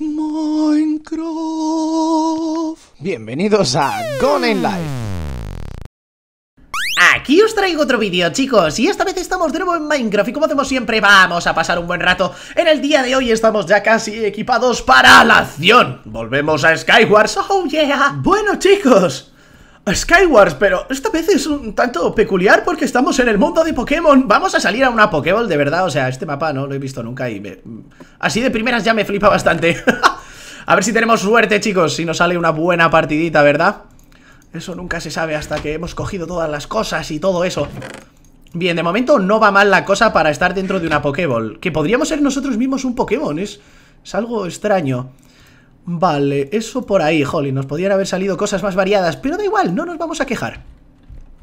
Minecraft. Bienvenidos a Gone in Life. Aquí os traigo otro vídeo chicos y esta vez estamos de nuevo en Minecraft y como hacemos siempre vamos a pasar un buen rato En el día de hoy estamos ya casi equipados para la acción Volvemos a Skywars, oh yeah Bueno chicos, Skywars, pero esta vez es un tanto peculiar porque estamos en el mundo de Pokémon. Vamos a salir a una Pokéball, de verdad. O sea, este mapa no lo he visto nunca y me... Mm, así de primeras ya me flipa bastante. a ver si tenemos suerte, chicos, si nos sale una buena partidita, ¿verdad? Eso nunca se sabe hasta que hemos cogido todas las cosas y todo eso. Bien, de momento no va mal la cosa para estar dentro de una Pokéball. Que podríamos ser nosotros mismos un Pokémon, es algo extraño. Vale, eso por ahí, jolly, nos podrían haber salido cosas más variadas, pero da igual, no nos vamos a quejar.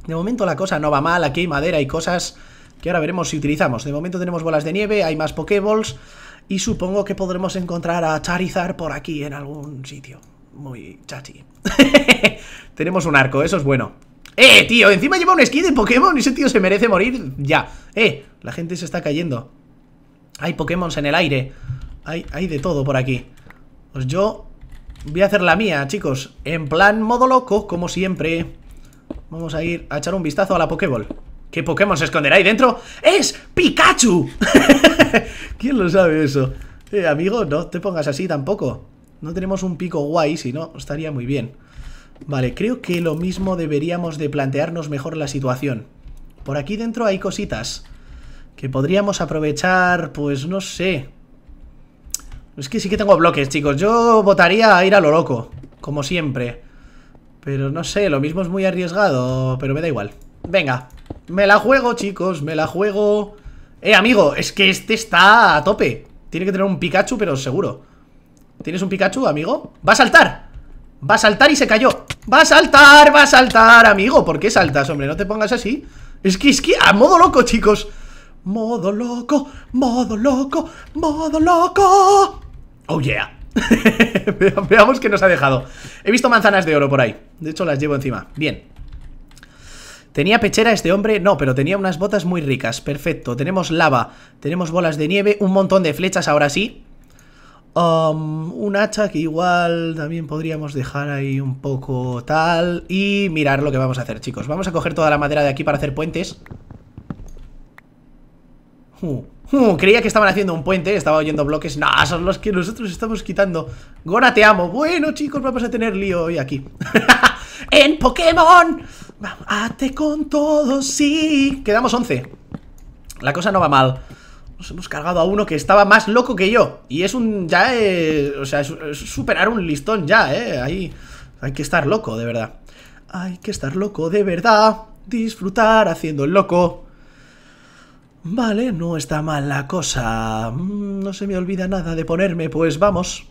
De momento la cosa no va mal, aquí hay madera y cosas que ahora veremos si utilizamos. De momento tenemos bolas de nieve, hay más Pokéballs y supongo que podremos encontrar a Charizard por aquí en algún sitio. Muy chachi. tenemos un arco, eso es bueno. ¡Eh, tío! Encima lleva un skin de Pokémon y ese tío se merece morir ya. ¡Eh! La gente se está cayendo. Hay Pokémon en el aire. Hay, hay de todo por aquí. Pues yo voy a hacer la mía, chicos. En plan modo loco, como siempre. Vamos a ir a echar un vistazo a la Pokéball. ¿Qué Pokémon se esconderá ahí dentro? ¡Es Pikachu! ¿Quién lo sabe eso? Eh, amigo, no te pongas así tampoco. No tenemos un pico guay, si no, estaría muy bien. Vale, creo que lo mismo deberíamos de plantearnos mejor la situación. Por aquí dentro hay cositas que podríamos aprovechar, pues no sé, es que sí que tengo bloques, chicos. Yo votaría a ir a lo loco, como siempre. Pero no sé, lo mismo es muy arriesgado, pero me da igual. Venga, me la juego, chicos, me la juego. Eh, amigo, es que este está a tope. Tiene que tener un Pikachu, pero seguro. ¿Tienes un Pikachu, amigo? ¡Va a saltar! Va a saltar y se cayó. ¡Va a saltar! ¡Va a saltar, amigo! ¿Por qué saltas, hombre? No te pongas así. Es que, es que, a modo loco, chicos. Modo loco, modo loco, modo loco. Oh yeah. Veamos qué nos ha dejado. He visto manzanas de oro por ahí. De hecho, las llevo encima. Bien. Tenía pechera este hombre, no, pero tenía unas botas muy ricas, perfecto, tenemos lava, tenemos bolas de nieve, un montón de flechas ahora sí um, Un hacha que igual también podríamos dejar ahí un poco tal, y mirar lo que vamos a hacer chicos Vamos a coger toda la madera de aquí para hacer puentes creía que estaban haciendo un puente, estaba oyendo bloques. no, son los que nosotros estamos quitando. Gora, te amo. Bueno, chicos, vamos a tener lío hoy aquí. ¡En Pokémon! Vamos, con todos, sí. Quedamos 11. La cosa no va mal. Nos hemos cargado a uno que estaba más loco que yo. Y es un ya, eh, o sea, es, superar un listón ya, eh. Ahí hay que estar loco, de verdad. Hay que estar loco, de verdad. Disfrutar haciendo el loco. Vale, no está mal la cosa. Mm, no se me olvida nada de ponerme, pues vamos.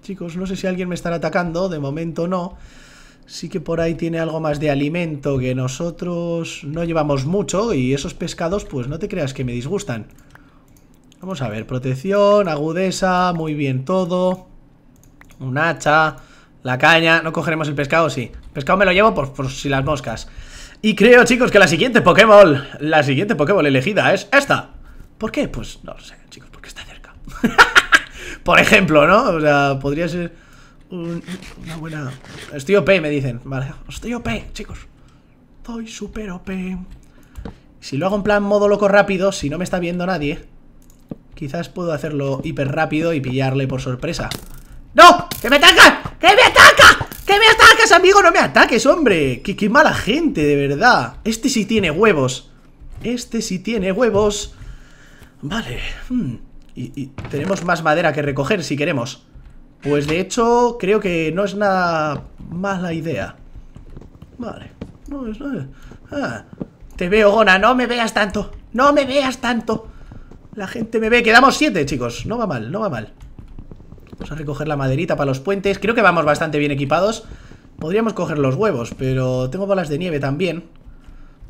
Chicos, no sé si alguien me está atacando, de momento no. Sí que por ahí tiene algo más de alimento que nosotros no llevamos mucho y esos pescados pues no te creas que me disgustan. Vamos a ver, protección, agudeza, muy bien todo. Un hacha, la caña, no cogeremos el pescado, sí. Pescado me lo llevo por si las moscas. Y creo, chicos, que la siguiente Pokémon la siguiente Pokémon elegida es esta. ¿Por qué? Pues no lo sé, chicos, porque está cerca. Por ejemplo, ¿no? O sea, podría ser una buena... Estoy OP, me dicen. Vale, estoy OP, chicos. Estoy súper OP. Si lo hago en plan modo loco rápido, si no me está viendo nadie, quizás puedo hacerlo hiper rápido y pillarle por sorpresa. ¡No! ¡Que me ataca! ¡Que me ataca! ¡Que me ataca! amigo, no me ataques, hombre qué, mala gente, de verdad Este sí tiene huevos Este sí tiene huevos Vale hmm. y, tenemos más madera que recoger si queremos Pues de hecho, creo que no es nada mala idea Vale no, es, nada ah. Te veo, Gona, no me veas tanto No me veas tanto La gente me ve, quedamos siete, chicos No va mal, no va mal Vamos a recoger la maderita para los puentes Creo que vamos bastante bien equipados Podríamos coger los huevos, pero tengo balas de nieve también.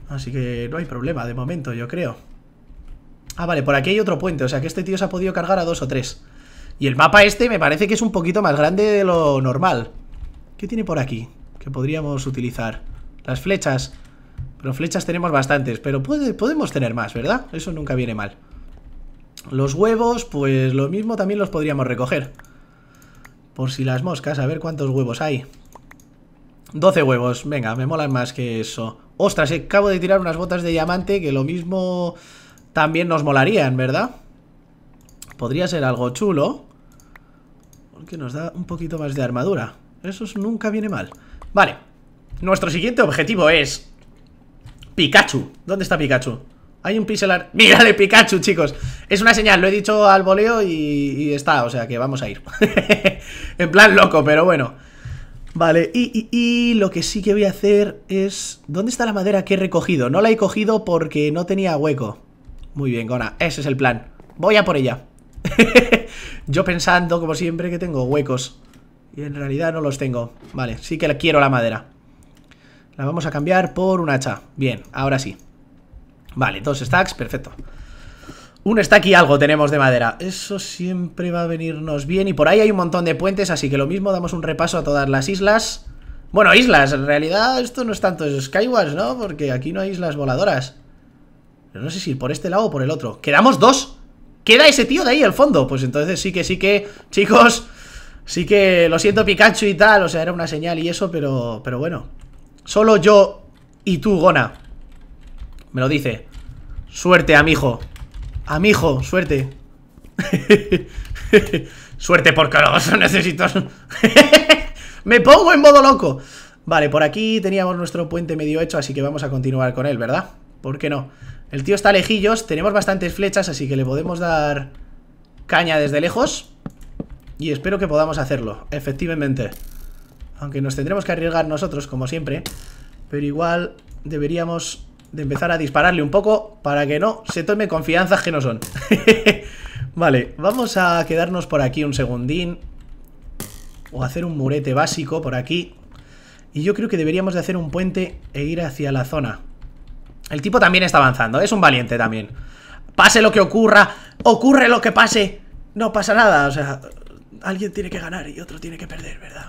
Así que no hay problema de momento, yo creo. Ah, vale, por aquí hay otro puente, o sea que este tío se ha podido cargar a dos o tres. Y el mapa este me parece que es un poquito más grande de lo normal. ¿Qué tiene por aquí? Que podríamos utilizar. Las flechas. Pero flechas tenemos bastantes, pero podemos tener más, ¿verdad? Eso nunca viene mal. Los huevos, pues lo mismo también los podríamos recoger. Por si las moscas, a ver cuántos huevos hay. 12 huevos, venga, me molan más que eso. Ostras, eh, acabo de tirar unas botas de diamante que lo mismo también nos molarían, ¿verdad? Podría ser algo chulo. Porque nos da un poquito más de armadura. Eso nunca viene mal. Vale. Nuestro siguiente objetivo es... Pikachu. ¿Dónde está Pikachu? Hay un pixel mira ¡Mírale Pikachu, chicos! Es una señal, lo he dicho al voleo y está, o sea que vamos a ir. en plan loco, pero bueno. Vale, y, lo que sí que voy a hacer es... ¿Dónde está la madera que he recogido? No la he cogido porque no tenía hueco. Muy bien, Gona, ese es el plan. Voy a por ella. Yo pensando, como siempre, que tengo huecos. Y en realidad no los tengo. Vale, sí que quiero la madera. La vamos a cambiar por un hacha. Bien, ahora sí. Vale, dos stacks, perfecto. Un está aquí algo tenemos de madera. Eso siempre va a venirnos bien. Y por ahí hay un montón de puentes, así que lo mismo damos un repaso a todas las islas. Bueno, islas. En realidad esto no es tanto Skywars, ¿no? Porque aquí no hay islas voladoras. Pero no sé si por este lado o por el otro. ¿Quedamos dos? ¿Queda ese tío de ahí al fondo? Pues entonces sí que, sí que, chicos... Sí que lo siento Pikachu y tal, o sea, era una señal y eso, pero, pero bueno. Solo yo y tú, Gona. Me lo dice. Suerte, amigo. A mi hijo, suerte. suerte porque los necesito. Me pongo en modo loco. Vale, por aquí teníamos nuestro puente medio hecho, así que vamos a continuar con él, ¿verdad? ¿Por qué no? El tío está lejillos, tenemos bastantes flechas, así que le podemos dar caña desde lejos. Y espero que podamos hacerlo, efectivamente. Aunque nos tendremos que arriesgar nosotros, como siempre. Pero igual deberíamos de empezar a dispararle un poco para que no se tome confianzas que no son. vale, vamos a quedarnos por aquí un segundín. O hacer un murete básico por aquí. Y yo creo que deberíamos de hacer un puente e ir hacia la zona. El tipo también está avanzando, es un valiente también. Pase lo que ocurra, ocurre lo que pase. No pasa nada, o sea, alguien tiene que ganar y otro tiene que perder, ¿verdad?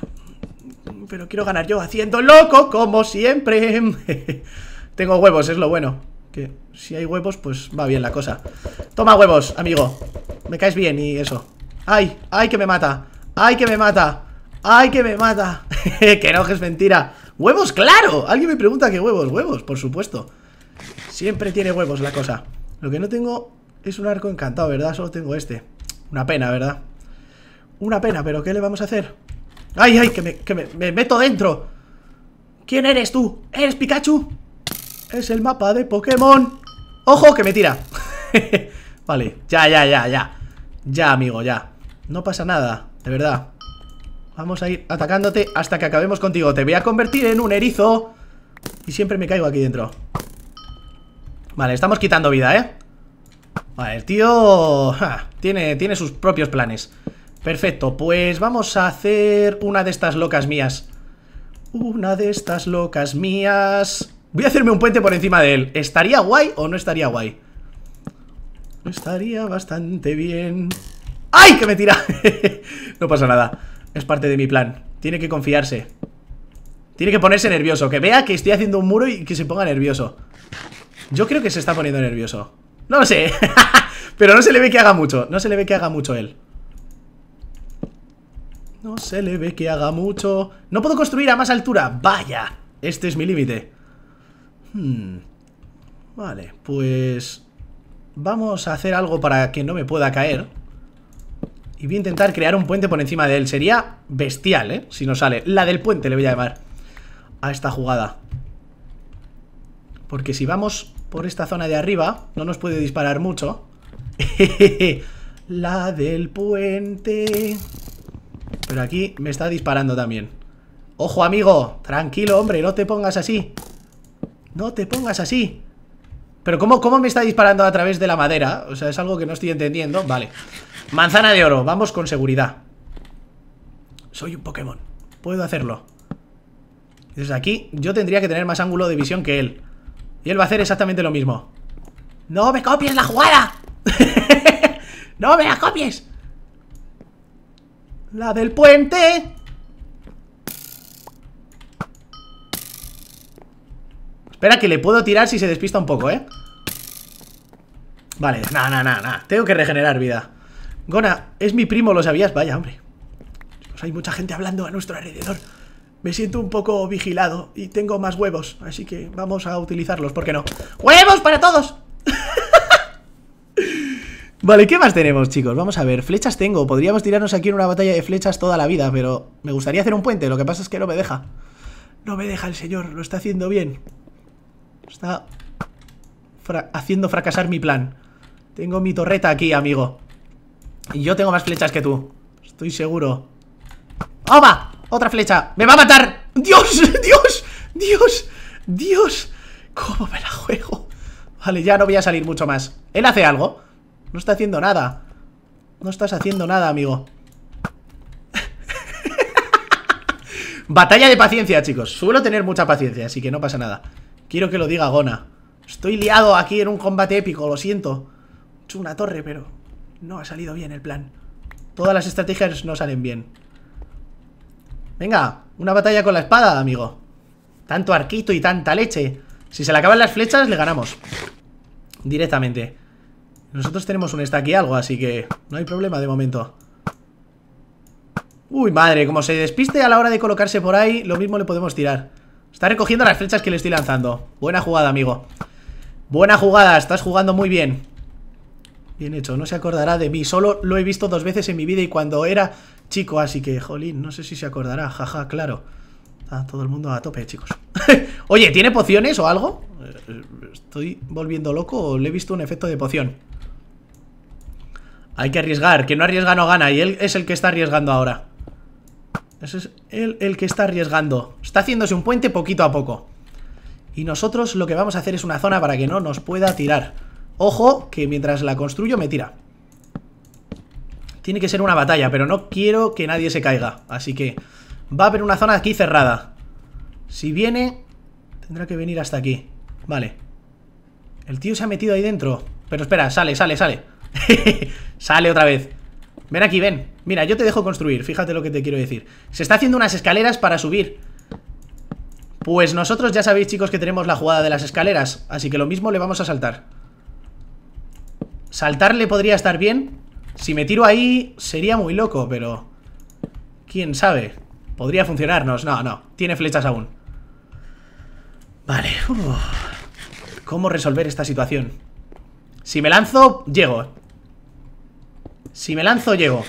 Pero quiero ganar yo haciendo loco como siempre. Tengo huevos, es lo bueno. Que si hay huevos, pues va bien la cosa. Toma huevos, amigo. Me caes bien y eso. ¡Ay! ¡Ay, que me mata! ¡Ay, que me mata! ¡Ay, que me mata! que no, que es mentira. ¡Huevos, claro! Alguien me pregunta qué huevos. Huevos, por supuesto. Siempre tiene huevos la cosa. Lo que no tengo es un arco encantado, ¿verdad? Solo tengo este. Una pena, ¿verdad? Una pena, pero ¿qué le vamos a hacer? ¡Ay, ay! ¡Que me, me meto dentro! ¿Quién eres tú? ¿Eres Pikachu? Es el mapa de Pokémon. ¡Ojo, que me tira! vale, ya, ya, ya, ya. Ya, amigo, ya. No pasa nada, de verdad. Vamos a ir atacándote hasta que acabemos contigo. Te voy a convertir en un erizo. Y siempre me caigo aquí dentro. Vale, estamos quitando vida, ¿eh? Vale, el tío... tiene, tiene sus propios planes. Perfecto, pues vamos a hacer una de estas locas mías. Una de estas locas mías... Voy a hacerme un puente por encima de él. ¿Estaría guay o no estaría guay? Estaría bastante bien. ¡Ay! ¡Que me tira! no pasa nada. Es parte de mi plan. Tiene que confiarse. Tiene que ponerse nervioso. Que vea que estoy haciendo un muro y que se ponga nervioso. Yo creo que se está poniendo nervioso. No lo sé. Pero no se le ve que haga mucho. No se le ve que haga mucho él. No se le ve que haga mucho. No puedo construir a más altura. Vaya. Este es mi límite. Hmm. Vale, pues vamos a hacer algo para que no me pueda caer. Y voy a intentar crear un puente por encima de él. Sería bestial, ¿eh? Si no sale. La del puente le voy a llamar a esta jugada. Porque si vamos por esta zona de arriba, no nos puede disparar mucho. La del puente. Pero aquí me está disparando también. ¡Ojo, amigo! Tranquilo, hombre, no te pongas así. No te pongas así. Pero ¿cómo, ¿cómo me está disparando a través de la madera? O sea, es algo que no estoy entendiendo. Vale. Manzana de oro. Vamos con seguridad. Soy un Pokémon. Puedo hacerlo. Desde aquí yo tendría que tener más ángulo de visión que él. Y él va a hacer exactamente lo mismo. ¡No me copies la jugada! ¡No me la copies! ¡La del puente! Espera que le puedo tirar si se despista un poco, ¿eh? Vale, nada, nada, nada, nah. Tengo que regenerar vida Gona, es mi primo, ¿lo sabías? Vaya, hombre hay mucha gente hablando a nuestro alrededor Me siento un poco vigilado Y tengo más huevos, así que vamos a utilizarlos ¿Por qué no? ¡Huevos para todos! vale, ¿qué más tenemos, chicos? Vamos a ver, flechas tengo Podríamos tirarnos aquí en una batalla de flechas toda la vida Pero me gustaría hacer un puente, lo que pasa es que no me deja No me deja el señor, lo está haciendo bien Está haciendo fracasar mi plan. Tengo mi torreta aquí, amigo. Y yo tengo más flechas que tú. Estoy seguro. ¡Ova! Otra flecha. ¡Me va a matar! ¡Dios! ¡Dios! ¡Dios! ¡Dios! ¿Cómo me la juego? Vale, ya no voy a salir mucho más. ¿Él hace algo? No está haciendo nada. No estás haciendo nada, amigo. Batalla de paciencia, chicos. Suelo tener mucha paciencia, así que no pasa nada. Quiero que lo diga Gona. Estoy liado aquí en un combate épico, lo siento. He una torre, pero no ha salido bien el plan. Todas las estrategias no salen bien. Venga, una batalla con la espada, amigo. Tanto arquito y tanta leche. Si se le acaban las flechas, le ganamos. Directamente. Nosotros tenemos un stack y algo, así que no hay problema de momento. Uy, madre, como se despiste a la hora de colocarse por ahí, lo mismo le podemos tirar. Está recogiendo las flechas que le estoy lanzando Buena jugada, amigo Buena jugada, estás jugando muy bien Bien hecho, no se acordará de mí Solo lo he visto dos veces en mi vida y cuando era chico Así que, jolín, no sé si se acordará Jaja, claro Está todo el mundo a tope, chicos Oye, ¿tiene pociones o algo? Eh, ¿Estoy volviendo loco o le he visto un efecto de poción? Hay que arriesgar, que no arriesga no gana Y él es el que está arriesgando ahora ese es el, el que está arriesgando. Está haciéndose un puente poquito a poco. Y nosotros lo que vamos a hacer es una zona para que no nos pueda tirar. Ojo, que mientras la construyo me tira. Tiene que ser una batalla, pero no quiero que nadie se caiga. Así que va a haber una zona aquí cerrada. Si viene, tendrá que venir hasta aquí. Vale. El tío se ha metido ahí dentro. Pero espera, sale, sale, sale. sale otra vez. Ven aquí, ven. Mira, yo te dejo construir, fíjate lo que te quiero decir. Se está haciendo unas escaleras para subir. Pues nosotros ya sabéis, chicos, que tenemos la jugada de las escaleras, así que lo mismo le vamos a saltar. Saltarle podría estar bien. Si me tiro ahí, sería muy loco, pero... ¿Quién sabe? Podría funcionarnos. No, no, tiene flechas aún. Vale. ¿Cómo resolver esta situación? Si me lanzo, llego. Si me lanzo, llego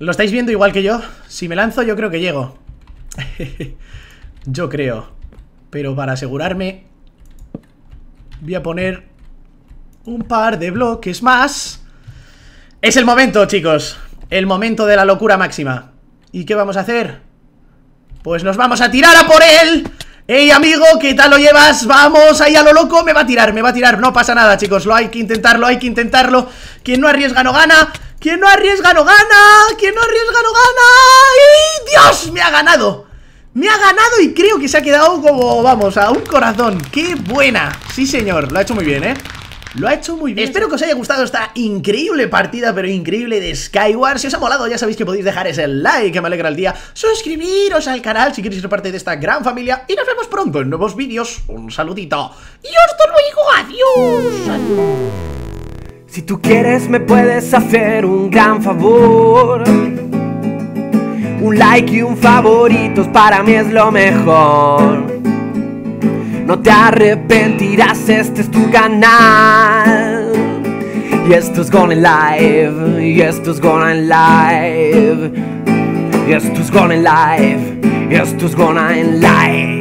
Lo estáis viendo igual que yo Si me lanzo, yo creo que llego Yo creo Pero para asegurarme Voy a poner Un par de bloques más Es el momento, chicos El momento de la locura máxima ¿Y qué vamos a hacer? Pues nos vamos a tirar a por él ¡Ey, amigo! ¿Qué tal lo llevas? ¡Vamos! ¡Ahí a lo loco! Me va a tirar, me va a tirar No pasa nada, chicos, lo hay que intentarlo, hay que intentarlo Quien no arriesga no gana Quien no arriesga no gana Quien no arriesga no gana ¡Y Dios! Me ha ganado Me ha ganado y creo que se ha quedado como, vamos, a un corazón ¡Qué buena! Sí, señor, lo ha hecho muy bien, ¿eh? Lo ha hecho muy bien. Espero que os haya gustado esta increíble partida, pero increíble de Skyward. Si os ha molado, ya sabéis que podéis dejar ese like, que me alegra el día. Suscribiros al canal si queréis ser parte de esta gran familia. Y nos vemos pronto en nuevos vídeos. Un saludito. Y os luego, adiós. Si tú quieres, me puedes hacer un gran favor. Un like y un favorito para mí es lo mejor no te arrepentirás, este es tu canal. Y esto es going Live, y esto es going Live, y esto es going Live, y esto es going Live.